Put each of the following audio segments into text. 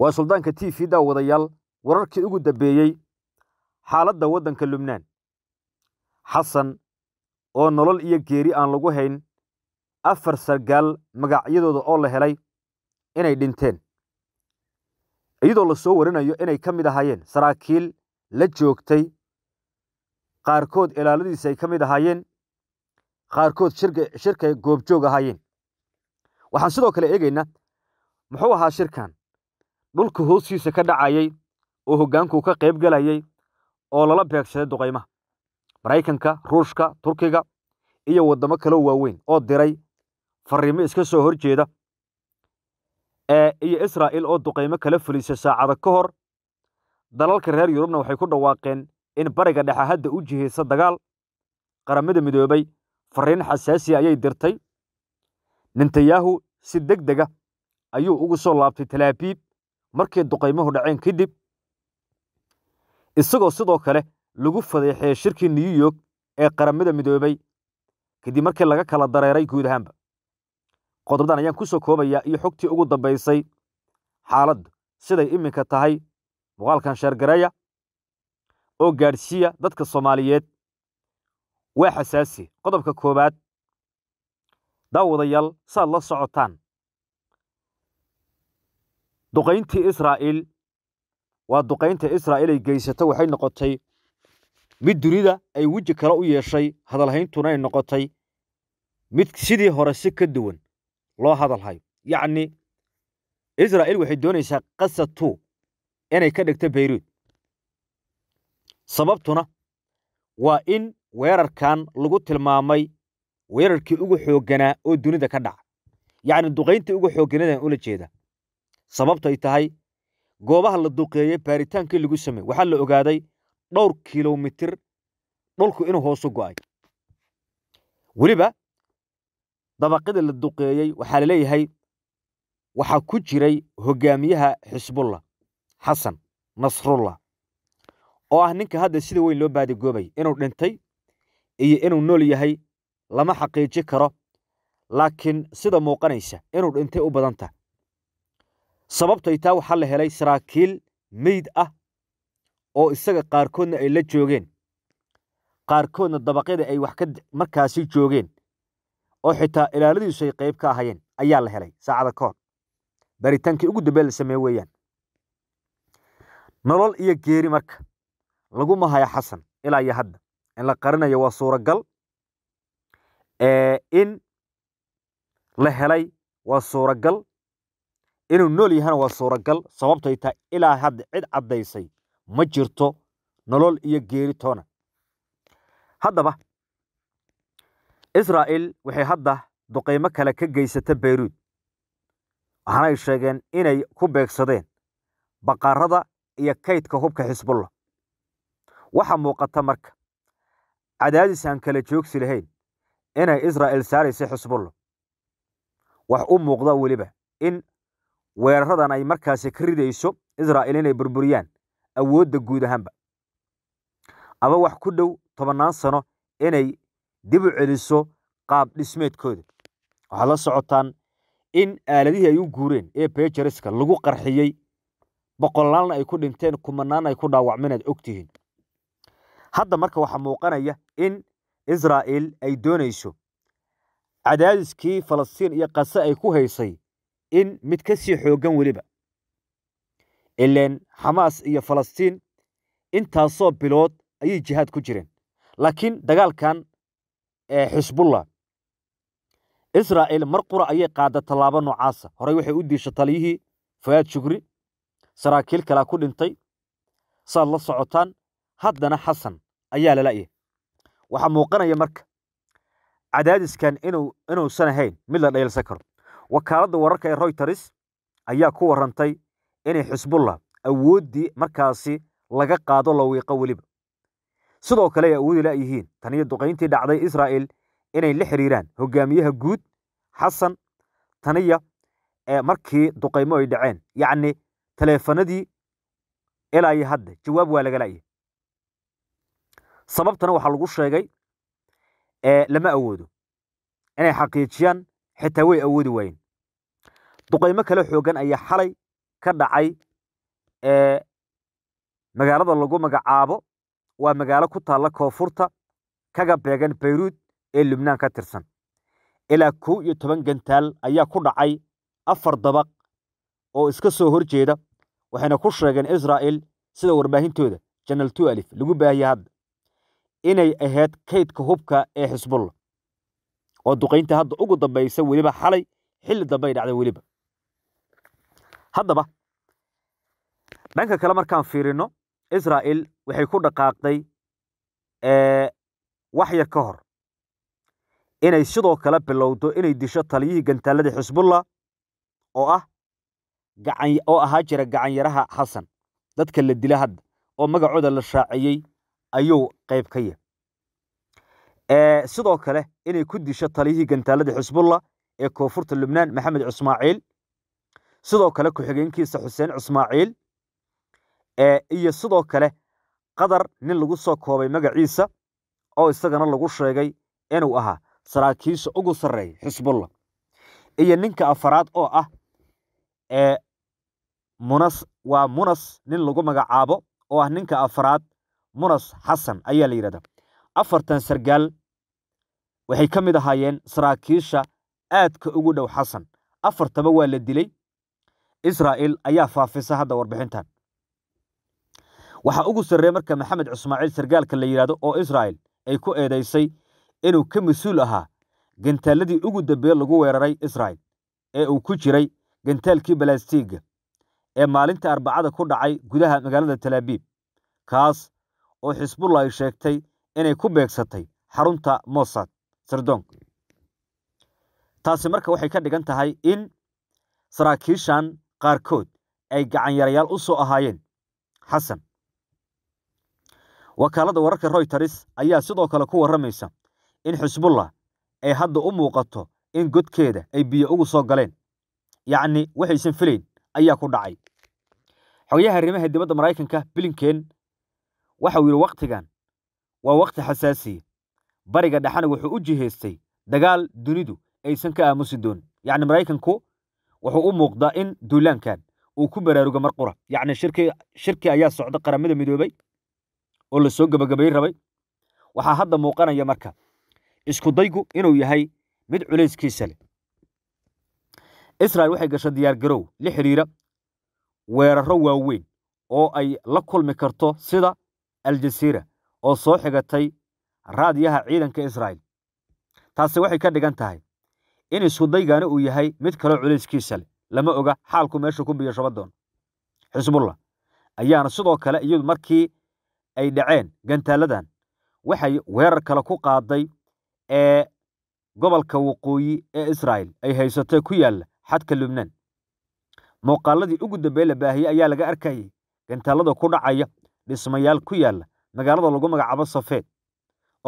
waa suldaanka t v daawadayaal wararkii ugu dambeeyey xaaladda waddanka lubnaan xasan oo nolol iyo geeri aan lagu hayn afar sargaal magacyadooda oo la helay inay dhinteen iyadoo la soo warinayo inay ka mid ahaayeen saraakiil la joogtay qaarkood ilaaladiisa ay ka mid ahaayeen qaarkood shirkay goobjoog ahaayeen waxaan sidoo kale eegaynaa muxuu ahaa shirkan dhulka hoostiisa ka dhacayay oo hoggaanku ka qayb gelayay oo lala beegsaday duqaymaha maraykanka ruushka turkiga iyo waddamo kaloo waaweyn oo diray fariimo iska soo horjeeda jeeda iyo israa'il oo duqaymo kala fulisa saacada ka hor dalalka reer yurubna waxay ku dhawaaqeen in bariga dhexe hadda u jihaysa dagaal qaramada midoobay fariin xasaasiya ayay dirtay netanyahu si deg dega ah ayuu ugu soo laabtay talaabiib markay duqaymuhu dhaceen kadib isagoo sidoo kale lagu fadeexeeyey shirkii new york ee qaramada midoobay kadib markii laga kala dareeray guud ahaanba qodobdan ayaan ku soo koobayaa iyo xogtii ugu dambaysay xaaladdu siday iminka tahay muqaalkan sheergareeya oo gaadhsiiya dadka soomaaliyeed waa xasaasi qodobka koowaad daawadayaal saad la socotaan duqayntii israa'iil waa duqaynta israa'iil ay geysato waxay noqotay mid dunida ay weji kale u yeeshay hadalhayntuna ay noqotay mid sidii hore si ka duwan loo hadalhayo yacni israa'iil waxay doonaysaa kasatu inay ka dhigto bayruud sababtuna waa in weerarkan lagu tilmaamay weerarkii ugu xoogganaa oo dunida ka dhaca yacni duqayntii ugu xoogganadaan ula jeeda sababtay tahay goobaha la duqeeyey baaritaankii lagu samey waxaa la ogaaday dhowr kilomitir dhulku inuu hoosu go'ay weliba dabaqadii la duqeeyey waxaa la leeyahay waxaa ku jiray hogaamiyaha xisbullah xasan nasrullah oo ah ninka hadda sida weyn loo baadigoobay inuu dhintay iyo inuu nool yahay lama xaqiiji karo laakiin sida muuqanaysa inuu dhintay u badantah sababtay taa waxaa la helay saraakiil meyd ah oo isaga qaarkoodna ay la joogeen qaarkoodna dabaqyada ay wax markaasi joogeen oo xitaa ilaaladiisu ay qayb ka ahayeen ayaa la helay saacada ka hor baritaankii ugu dambee la sameeye weeyaan nolol iyo geeri marka laguma haya xasan ilaa iyo hadda in la qarinayo waa suuragal in la helay waa suuragal inuu nool yahana waa suuragal sababtay tahay ilaa hadda cid caddaysay ma jirto nolol iyo geeri toona haddaba israa'iil waxay hadda duqeymo kale ka geysata beyruud waxaanay sheegeen inay ku beegsadeen baqaarada iyo kaydka hubka xisbullah waxaa muuqata marka cadaadis aan kala joogsi lahayn inay israa'iil saaraysa xisbullah wax u muuqda weliba in weeraradan ay markaasi ka ridayso israa'il inay burburiyaan awoodda guud ahaanba ama wax ku dhow tobannaan sano inay dib u celiso qaab dhismeedkooda waxaad la socotaan in aaladihii ay u guureen ee bejereska lagu qarxiyey boqolaalna ay ku dhinteen kumanaanna ay ku dhaawacminaad ogtihiin hadda marka waxaa muuqanaya in israa'il ay doonayso cadaadiskii falastiin iyo qase ay ku haysay in mid ka sii xooggan weliba ileen xamaas iyo falastiin intaasoo bilood ayay jihaad ku jireen laakiin dagaalkan ee xisbullah israa'iil mar qura ayay qaada tallaabo noocaasa ah. horey waxay u diisha taliyihii fayaad shugri saraakiil kalaa ku dhintay saad la socotaan haddana xasan ayaa lala'ya waxaa muuqanaya marka cadaadiskan inuusan ahayn mid la dhayalsan karo wakaaladda wararka ee royters ayaa ku warantay inay xisbullah awooddii markaasi laga qaado lawiiqo weliba sidoo kale ay awoodi la'yihiin tan iyo duqayntii dhacday israa'el inay la xidhiiraan hogaamiyaha guud xasan taniya markii duqaymo ay dhaceen yacni taleefanadii ilaa iyo hadda jawaab waa laga la'yahy sababtana waxaa lagu sheegay lama awoodo inay xaqiijiyaan xitaa way awoodi waayen duqaymo kale xooggan ayaa xalay ka dhacay ee magaalada lagu magacaabo waa magaalo ku taalla koonfurta kaga beegan bayruud ee lubnaan ka tirsan ilaa kow iyo toban gantaal ayaa ku dhacay afar dabaq oo iska soo hor jeeda waxayna ku sheegeen israa'il sida warbaahintooda janal alif lagu baahiyey hadda inay ahayd kaydka hubka ee xisbulla oo duqaynta hadda ugu dambaysa weliba xalay xilli dambe ay dhacday weliba haddaba dhanka kale markaan fiirino israa'il waxay ku dhaqaaqday waxyar ka hor inay sidoo kale bilowdo inay disho taliyihii gantaalada xisbullah oo ah oo ahaa jira gacanyaraha xasan dadka la dila hadda oo magacooda la shaaciyey ayuu qayb ka yah sidoo kale inay ku disho taliyihii gantaalada xisbullah ee koonfurta lubnaan maxamed ismaaciil sidoo kale ku-xigeenkiisa xuseen ismaaciil iyo sidoo kale qadar nin lagu soo koobay magaciisa oo isagana lagu sheegay inuu ahaa saraakiisha ugu sarreeya xisbulla iyo ninka afaraad oo ah munas waa munas nin lagu magacaabo oo ah ninka afaraad munas xasan ayaa la yidhahdaa afartan sargaal waxay ka mid ahaayeen saraakiisha aadka ugu dhow xasan afartaba waa la dilay israa'il ayaa faafisa hadda warbixintan waxaa ugu sarreey marka maxamed cusmaaciil sargaalka la yidhaahdo oo israa'il ay ku eedaysay inuu ka mas-uul ahaa gantaalladii ugu dambeeye lagu weeraray israa'il ee uu ku jiray gantaalkii balaastiiga ee maalinta arbacada ku dhacay gudaha magaalada talaabiib kaas oo xisbullahi sheegtay inay ku beegsatay xarunta mosad sirdoonka taasi marka waxay ka dhigan tahay in saraakiishan qaarkood ay gacan yarayaal u soo ahaayeen xasan wakaalada wararka royters ayaa sidoo kale ku warramaysa in xisbullah ay hadda u muuqato in godkeeda ay biyo ugu soo galeen yacni waxaysan filayn ayaa ku dhacay xogayaha arrimaha dibadda maraykanka bilinken waxa uu yidhi wakhtigan waa wakhti xasaasiya bariga dhexana wuxuu u jihaystay dagaal dunidu aysan ka aamusi doonin yacni maraykanku wuxuu u muuqdaa in duulaankan uu ku baraaruga mar qura yacni shirki ayaa socda qaramada midoobay oo lasoo gabagabayn rabay waxaa hadda muuqanaya marka isku daygu inuu yahay mid culayskiisa leh israel waxay gashay diyaar garow la xidhiira weeraro waaweyn oo ay la kulmi karto sida aljasiira oo soo xigatay raadiyaha ciidanka israel taasi waxay ka dhigan tahay in iskudaygani uu yahay mid kaloo culayskiisa leh lama oga xaalku meesha ku biyo shaba doon xisbullah ayaana sidoo kale iyadu markii ay dhaceen gantaaladan waxay weerar kale ku qaaday ee gobolka waqooyi ee israa'il ay haysatay ku yaalla xadka lubnaan muuqaaladii ugu dambeey la baahiyey ayaa laga arkayay gantaalada ku dhacaya dhismayaal ku yaalla magaalada lagu magacaabo safeed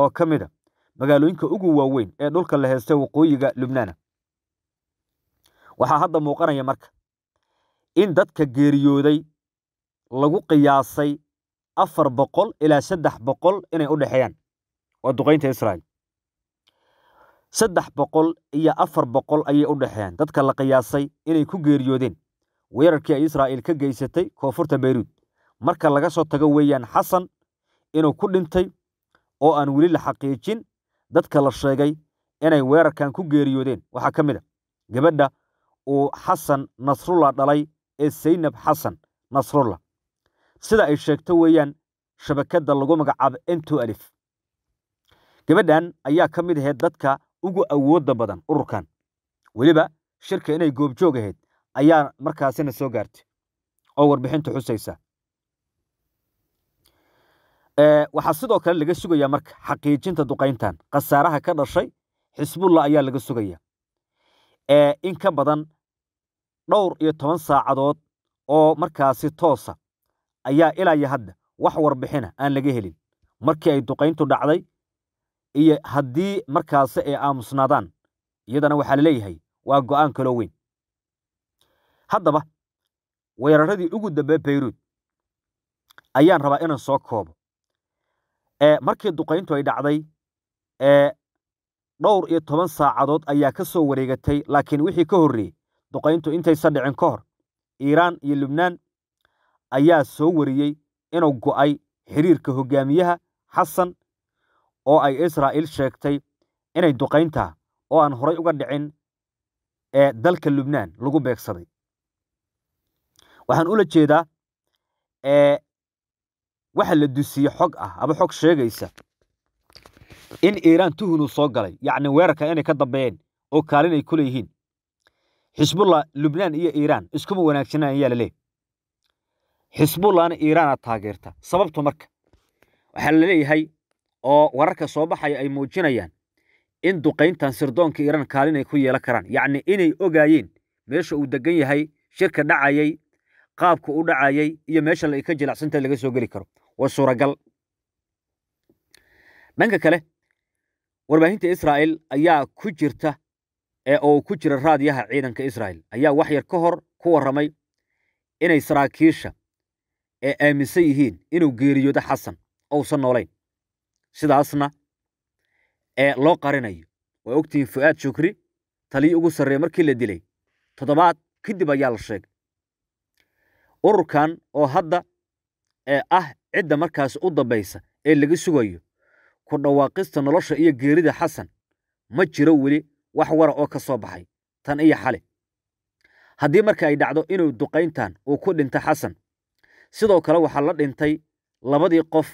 oo ka mid a ah magaalooyinka ugu waaweyn ee dhulka la heesta waqooyiga lubnaana waxaa hadda muuqanaya marka in dadka geeriyooday lagu qiyaasay afar boqol ilaa saddex boqol inay u dhexeeyaan waa duqaynta israa'iil saddex boqol iyo afar boqol ayay u dhexeeyaan dadka la qiyaasay inay ku geeriyoodeen weerarkii ay israa'iil ka geysatay koonfurta bayruud marka laga soo tago weeyaan xasan inuu ku dhintay oo aan weli la xaqiijin dadka la sheegay inay weerarkan ku geeriyoodeen waxaa ka mid a ah gabadha uu xasan nasrulla dhalay ee saynab xasan nasrulla sida ay sheegto weeyaan shabakadda lagu magacaabo ento alif gabadhan ayaa ka mid ahayd dadka ugu awoodda badan ururkan weliba shirka inay goobjoog ahayd ayaa markaasina soo gaartay oo warbixintu xusaysa waxaa sidoo kale laga sugayaa marka xaqiijinta duqayntan khasaaraha ka dhashay xisbullah ayaa laga sugaya in ka badan dhowr iyo toban saacadood oo markaasi toosa ayaa ilaaya hadda wax warbixina aan laga helin markii ay duqayntu dhacday iyo haddii markaasi ay aamusnaadaan iyadana waxaa laleeyahay waa go'aan kaloo weyn haddaba weeraradii ugu dambe bayruud ayaan rabaa inaan soo koobo markii duqayntu ay dhacday dhowr iyo toban saacadood ayaa ka soo wareegatay laakiin wixii ka horreeyey duqayntu intaysan dhicin ka hor iiraan iyo lubnaan ayaa soo wariyey inuu go'ay xiriirka hogaamiyaha xasan oo ay israa'iil sheegtay inay duqayntaa oo aan horay uga dhicin dalka lubnaan lagu beegsaday waxaan ula jeedaa waxa la dusiye xog ah ama xog sheegaysa in iiraan tuhunuu soo galay yacni weerarka inay ka dambeeyeen oo kaalin ay ku leeyihiin xisbullah lubnaan iyo iiraan iskuma wanaagsanaan ayaa la leeyahy xisbullahna iiraanaad taageerta sababtu marka waxaa la leeyahay oo wararka soo baxaya ay muujinayaan in duqayntan sirdoonka iiraan kaalin ay ku yeelan karaan yacni inay ogaayeen meesha uu degan yahay shirka dhacayay qaabka u dhacayay iyo meesha ka jilacsantaed laga soo geli karo waa suuragal dhanka kale warbaahinta israa'il ayaa ku jirta ee oo ku jira raadiyaha ciidanka israa'il ayaa wax yar ka hor ku warramay inay saraakiisha ee aaminsan yihiin inuu geeriyoodo xasan ousan noolayn sidaasna ee loo qarinayo waa ogtihiin fu'aad shukri taliyii ugu sarreeye markii la dilay toddobaad kadib ayaa la sheegay ururkan oo hadda ee ah cidda markaas u dambaysa ee laga sugayo ku dhawaaqista nolosha iyo geerida xasan ma jiro weli wax wara oo ka soo baxay tan iyo xale haddii marka ay dhacdo inuu duqayntan uu ku dhinta xasan sidoo kale waxaa la dhintay labadii qof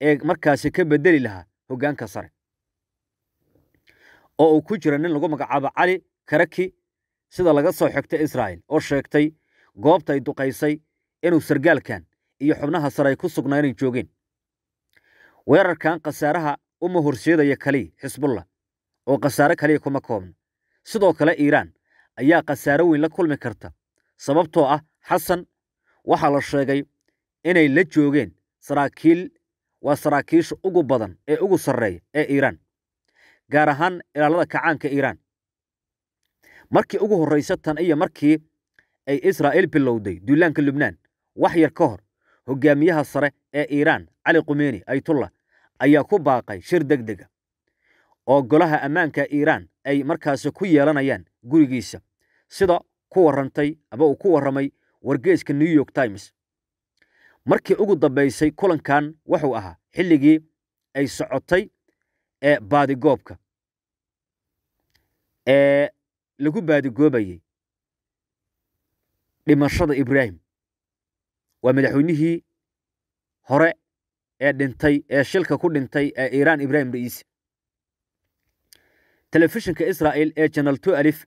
ee markaasi ka bedeli lahaa hoggaanka sare oo uu ku jira nin lagu magacaabo cali karaki sida laga soo xigtay israa'iil oo sheegtay goobta ay duqaysay inuu sargaalkan iyo xubnaha sare ay ku sugnaa inay joogeen weerarkan khasaaraha uma horseedaya kaliya xisbullah oo khasaare kaliya kuma koobno sidoo kale iiraan ayaa khasaare weyn la kulmi karta sababtoo ah xasan waxaa la sheegay inay la joogeen saraakiil waa saraakiisha ugu badan ee ugu sarreeya ee iiraan gaar ahaan ilaalada kacaanka iiraan markii ugu horraysa tan iyo markii ay israa'iil bilowday duulaanka lubnaan wax yar ka hor hogaamiyaha sare ee iiraan cali kumeini aytullah ayaa ku baaqay shir deg dega ah oo golaha ammaanka iiraan ay markaasi ku yeelanayaan gurigiisa sida ku warantay ama uu ku warramay wargeyska new york times markii ugu dambaysay kulankan wuxuu ahaa xilligii ay socotay ee baadigoobka ee lagu baadigoobayey dhimashada ibraahim waa madaxweynihii hore ee dhintay ee shilka ku dhintay ee iiraan ibrahim ra'iisi telefishinka israa'il ee janal tu alif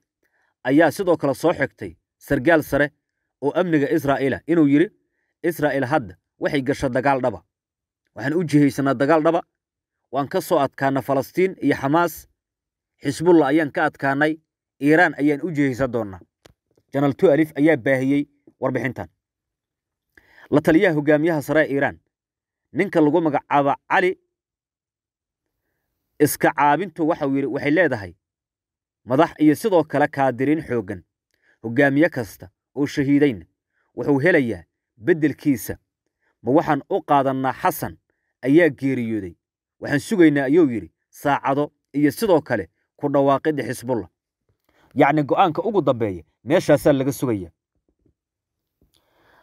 ayaa sidoo kale soo xigtay sargaal sare oo amniga israa'iila ah inuu yidhi israa'iil hadda waxay gasho dagaal dhaba waxaan u jihaysanaa dagaal dhaba waan ka soo adkaana falastiin iyo xamaas xisbulla ayaan ka adkaanay iiraan ayaan u jihaysan doonnaa janal tu ayaa baahiyey warbixintan la taliyaha hogaamiyaha sare ee iiraan ninka lagu magacaabo cali iska caabintu waxa yidhi waxay leedahay madax iyo sidoo kale kaadiriin xooggan hogaamiye kasta oo shahiidayna wuxuu helayaa beddelkiisa ma waxaan u qaadannaa xasan ayaa geeriyooday waxaan sugaynaa ayuu yidhi saacado iyo sidoo kale ku dhawaaqidda xisbullah yacni go'aanka ugu dambeeya meeshaasaa laga sugaya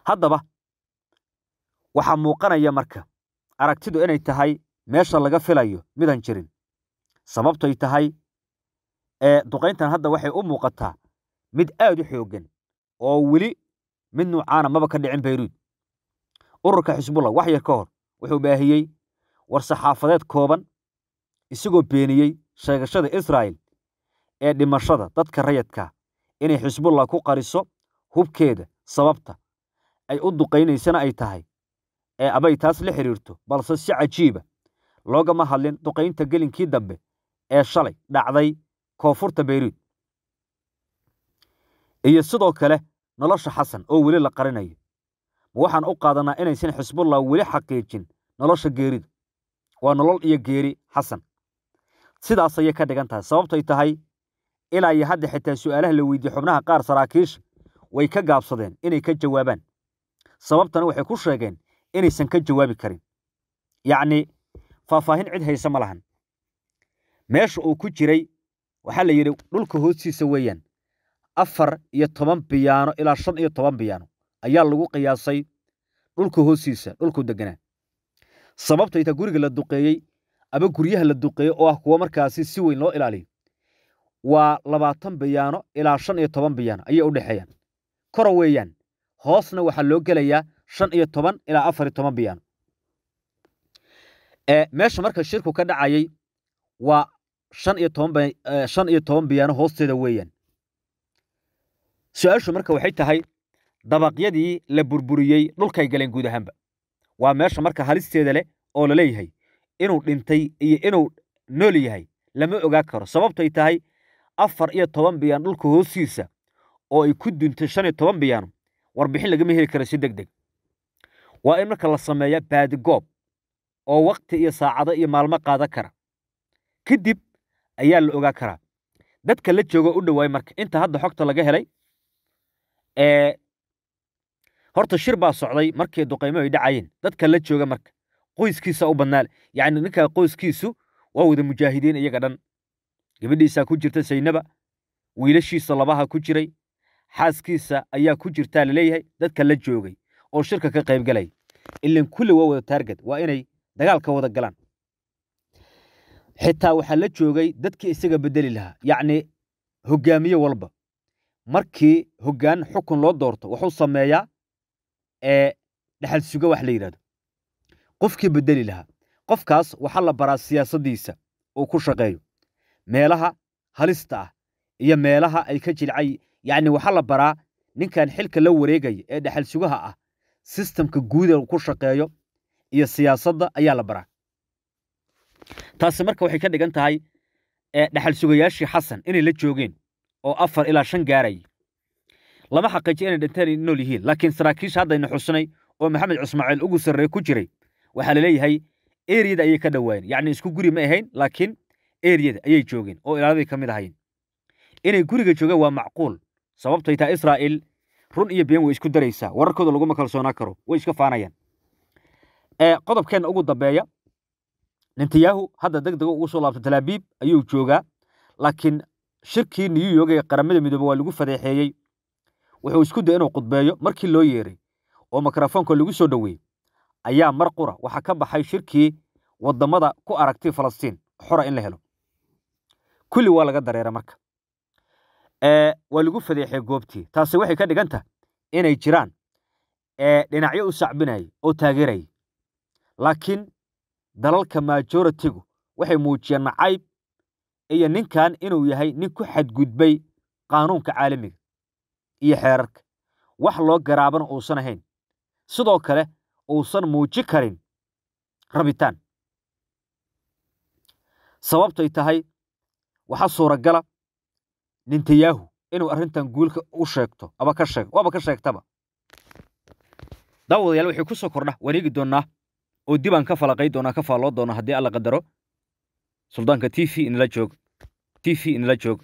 haddaba waxaa muuqanaya marka aragtidu inay tahay meesha laga filayo midaan jirin sababtoy tahay ee duqayntan hadda waxay u muuqataa mid aad u xooggan oo weli mid nuucaana maba ka dhicin bayruud ururka xisbullah wax yar ka hor wuxuu baahiyey war-saxaafadeed kooban isagoo beeniyey sheegashada israa'il ee dhimashada dadka rayadka inay xisbullah ku qariso hubkeeda sababta ay u duqaynaysana ay tahay ee abay taas la xidhiirto balse si cajiiba ah loogama hadlin duqaynta gelinkii dambe ee shalay dhacday koonfurta beyruud iyo sidoo kale nolosha xasan oo weli la qarinayo ma waxaan u qaadanaa inaysan xisbullah weli xaqiijin nolosha geerida waa nolol iyo geeri xasan sidaas ayay ka dhigan tahay sababtay tahay ilaa iyo hadda xitaa su'aalaha la weydiiye xubnaha qaar saraakiisha way ka gaabsadeen inay ka jawaabaan sababtana waxay ku sheegeen inaysan ka jawaabi karin yacni faahfaahin cid haysa ma lahan meesha uu ku jiray waxaa la yidhi dhulka hoostiisa weeyaan afar iyo toban biyaano ilaa shan iyo toban biyaano ayaa lagu qiyaasay dhulka hoostiisa dhulkuu deganaa sababta itaa guriga la duqeeyey ama guryaha la duqeeyey oo ah kuwo markaasi si weyn loo ilaaliyo waa labaatan biyaano ilaa shan iyo toban biyaano ayay u dhexeeyaan koro weeyaan hoosna waxaa loo gelayaa shan iyo toban ilaa afar iyo toban biyaano meesha marka shirku ka dhacayay waa shan iyo toban shan iyo toban biyaano hoosteeda weeyaan su-aashu marka waxay tahay dabaqyadii la burburiyey dhulkay galeen guud ahaanba waa meesha marka halisteeda leh oo la leeyahay inuu dhintay iyo inuu nool yahay lama ogaa karo sababtay tahay afar iyo toban biyaan dhulka hoostiisa oo ay ku duntay shan iyo toban biyaano warbixin lagama heli karo si deg deg waa in marka la sameeya baadigoob oo waqti iyo saacado iyo maalmo qaadan kara kadib ayaa la ogaa karaa dadka la jooga u dhawaay marka inta hadda xogta laga helay horta shir baa socday markii duqaymo ay dhacayeen dadka la jooga marka qoyskiisa u badnaale yacni ninkaa qoyskiisu waa wada mujaahidiin iyaga dhan gabadhiisa ku jirta saynaba wiilashiisa labaha ku jiray xaaskiisa ayaa ku jirtaa laleeyahay dadka la joogay oo shirka ka qaybgalay ilan kulle waa wada taarged waa inay dagaalka wada galaan xitaa waxaa la joogay dadkii isaga bedeli lahaa yacni hogaamiye walba markii hoggaan xukun loo doorto wuxuu sameeyaa ee dhexal wax la yidhahdo qofkii bedeli lahaa qofkaas waxaa la baraa siyaasaddiisa uu ku shaqeeyo meelaha halista ah iyo meelaha ay ka jilcay yacni waxaa la baraa ninkan xilka la wareegaya ee dhexalsugaha ah sistemka guud ee ku shaqeeyo iyo siyaasadda ayaa la baraa taasi marka waxay ka dhigan tahay dhexal sugayaashii xasan inay la joogeen oo afar ilaa shan gaaray lama xaqiijin inay dhinteen nool yihiin laakiin saraakiisha haddayna xusnay oo maxamed cismaaciil ugu sarreeye ku jiray waxaa la leeyahay eriyada ayay ka dhowaayeen yacni isku guri ma ahayn laakiin eriyada ayay joogeen oo ilaaladii ka mid ahayn inay guriga joogeen waa macquul sababtay taa israa'iil run iyo been way isku daraysaa wararkooda laguma kalsoonaa karo way iska faanayaan qodobkeenna ugu dambeeya netanyahu hadda deg dega ugu soo laabta talaabiib ayuu joogaa laakiin shirkii new york ee qaramada midoobe waa lagu fadeexeeyey wuxuu isku day inuu khudbeeyo markii loo yeeray oo mikrofoonka lagu soo dhoweeyey ayaa mar qura waxaa ka baxay shirkii wadamada ku aragtay falastiin xora in la helo kulli waa laga dareera marka waa lagu fadeexay goobtii taasi waxay ka dhigantah inay jiraan dhinacyo u sacbinayay oo taageeraya laakiin dalalka majoritigu waxay muujiyeen nacayb iyo ninkan inuu yahay nin ku xadgudbay qaanuunka caalamiga iyo xeerarka wax loo garaaban uusan ahayn sidoo kale uusan muuji karin rabitaan sababtay tahay waxa suuragala netanyahu inuu arintan guulka u sheegto aba ka sheeg waaba ka sheegtaba daawadayaal waxay ku soo kordha waan eegi doonnaa oo dibaan ka falaqay doonaa ka faalloo doona haddii alla qadaro suldaanka t v inala joog t v inala joog